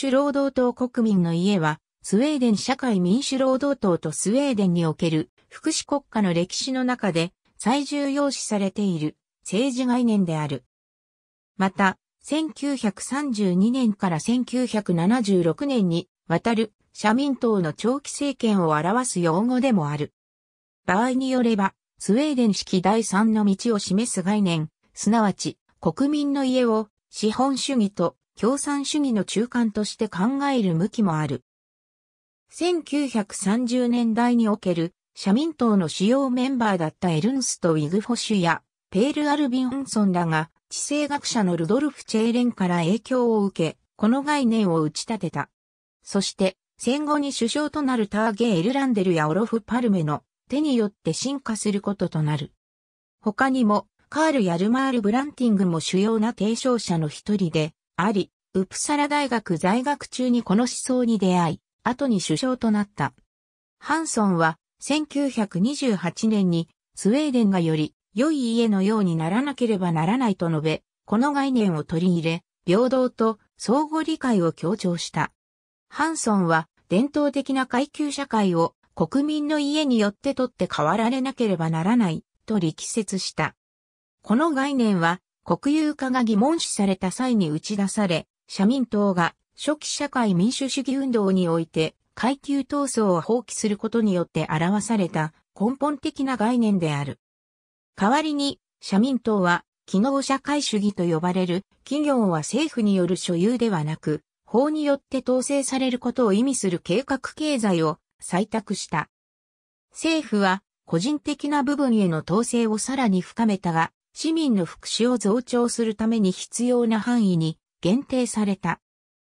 主労働党国民の家は、スウェーデン社会民主労働党とスウェーデンにおける福祉国家の歴史の中で最重要視されている政治概念である。また、1932年から1976年にわたる社民党の長期政権を表す用語でもある。場合によれば、スウェーデン式第3の道を示す概念、すなわち国民の家を資本主義と共産主義の中間として考える向きもある。1930年代における社民党の主要メンバーだったエルンスト・ウィグフォシュやペール・アルビンソンらが地政学者のルドルフ・チェーレンから影響を受け、この概念を打ち立てた。そして戦後に首相となるターゲー・エルランデルやオロフ・パルメの手によって進化することとなる。他にもカール・ヤルマール・ブランティングも主要な提唱者の一人で、あり、ウプサラ大学在学中にこの思想に出会い、後に首相となった。ハンソンは、1928年に、スウェーデンがより良い家のようにならなければならないと述べ、この概念を取り入れ、平等と相互理解を強調した。ハンソンは、伝統的な階級社会を国民の家によって取って変わられなければならないと力説した。この概念は国有化が疑問視された際に打ち出され、社民党が初期社会民主主義運動において階級闘争を放棄することによって表された根本的な概念である。代わりに、社民党は、機能社会主義と呼ばれる、企業は政府による所有ではなく、法によって統制されることを意味する計画経済を採択した。政府は、個人的な部分への統制をさらに深めたが、市民の福祉を増長するために必要な範囲に限定された。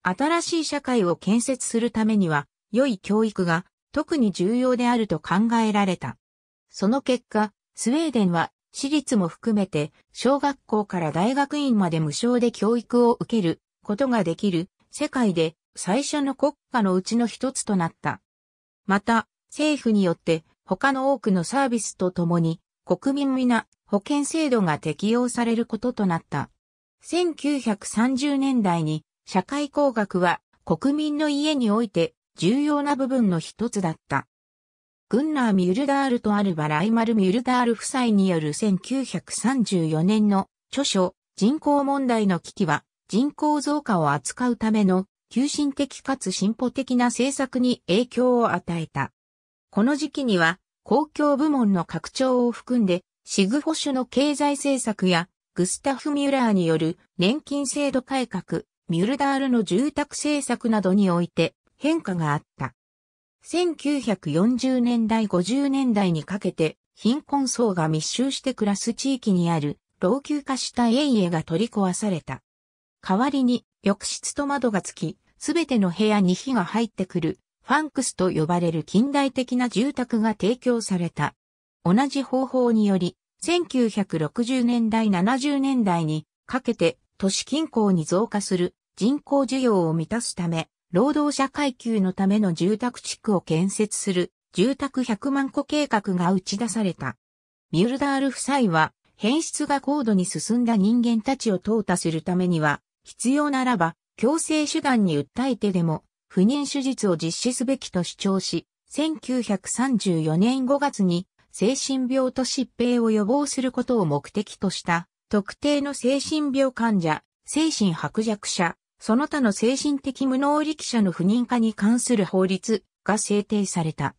新しい社会を建設するためには、良い教育が特に重要であると考えられた。その結果、スウェーデンは私立も含めて小学校から大学院まで無償で教育を受けることができる世界で最初の国家のうちの一つとなった。また、政府によって他の多くのサービスとともに国民皆保険制度が適用されることとなった。1930年代に社会工学は国民の家において重要な部分の一つだった。グンナー・ミュルダールとアルバ・ライマル・ミュルダール夫妻による1934年の著書人口問題の危機は人口増加を扱うための急進的かつ進歩的な政策に影響を与えた。この時期には公共部門の拡張を含んで、シグフォシュの経済政策や、グスタフ・ミュラーによる年金制度改革、ミュルダールの住宅政策などにおいて変化があった。1940年代50年代にかけて貧困層が密集して暮らす地域にある老朽化した家々が取り壊された。代わりに浴室と窓がつき、すべての部屋に火が入ってくるファンクスと呼ばれる近代的な住宅が提供された。同じ方法により、1960年代70年代にかけて都市近郊に増加する人口需要を満たすため、労働者階級のための住宅地区を建設する住宅100万戸計画が打ち出された。ミュルダール夫妻は、変質が高度に進んだ人間たちを淘汰するためには、必要ならば強制手段に訴えてでも不妊手術を実施すべきと主張し、1934年5月に精神病と疾病を予防することを目的とした特定の精神病患者、精神薄弱者、その他の精神的無能力者の不妊化に関する法律が制定された。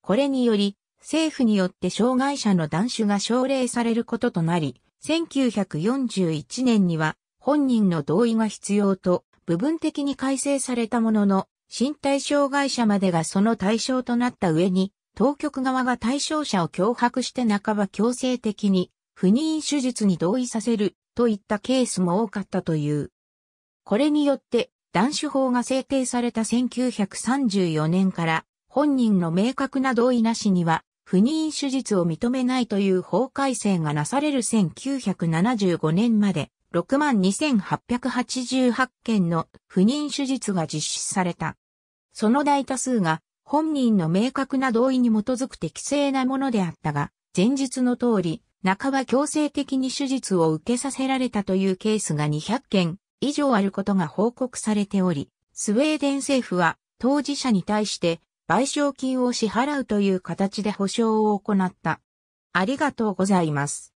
これにより、政府によって障害者の断種が奨励されることとなり、1941年には本人の同意が必要と部分的に改正されたものの、身体障害者までがその対象となった上に、当局側が対象者を脅迫して半ば強制的に不妊手術に同意させるといったケースも多かったという。これによって男子法が制定された1934年から本人の明確な同意なしには不妊手術を認めないという法改正がなされる1975年まで62,888件の不妊手術が実施された。その大多数が本人の明確な同意に基づく適正なものであったが、前述の通り、半ば強制的に手術を受けさせられたというケースが200件以上あることが報告されており、スウェーデン政府は当事者に対して賠償金を支払うという形で保証を行った。ありがとうございます。